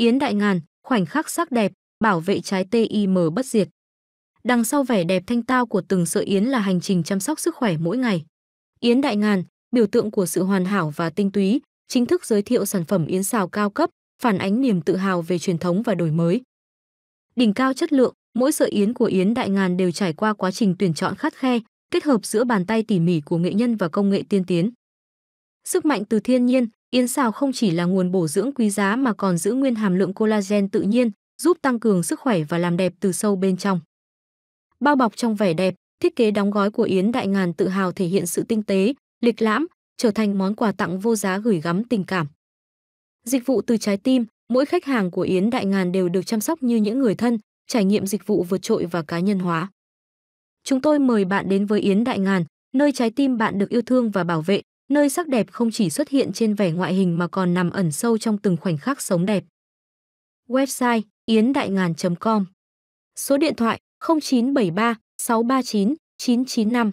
Yến Đại Ngàn, khoảnh khắc sắc đẹp, bảo vệ trái TIM bất diệt. Đằng sau vẻ đẹp thanh tao của từng sợi yến là hành trình chăm sóc sức khỏe mỗi ngày. Yến Đại Ngàn, biểu tượng của sự hoàn hảo và tinh túy, chính thức giới thiệu sản phẩm yến xào cao cấp, phản ánh niềm tự hào về truyền thống và đổi mới. Đỉnh cao chất lượng, mỗi sợi yến của Yến Đại Ngàn đều trải qua quá trình tuyển chọn khắt khe, kết hợp giữa bàn tay tỉ mỉ của nghệ nhân và công nghệ tiên tiến. Sức mạnh từ thiên nhiên, Yến xào không chỉ là nguồn bổ dưỡng quý giá mà còn giữ nguyên hàm lượng collagen tự nhiên, giúp tăng cường sức khỏe và làm đẹp từ sâu bên trong. Bao bọc trong vẻ đẹp, thiết kế đóng gói của Yến Đại Ngàn tự hào thể hiện sự tinh tế, lịch lãm, trở thành món quà tặng vô giá gửi gắm tình cảm. Dịch vụ từ trái tim, mỗi khách hàng của Yến Đại Ngàn đều được chăm sóc như những người thân, trải nghiệm dịch vụ vượt trội và cá nhân hóa. Chúng tôi mời bạn đến với Yến Đại Ngàn, nơi trái tim bạn được yêu thương và bảo vệ, nơi sắc đẹp không chỉ xuất hiện trên vẻ ngoại hình mà còn nằm ẩn sâu trong từng khoảnh khắc sống đẹp. Website yến.đại.ngàn.com Số điện thoại 0973 639 995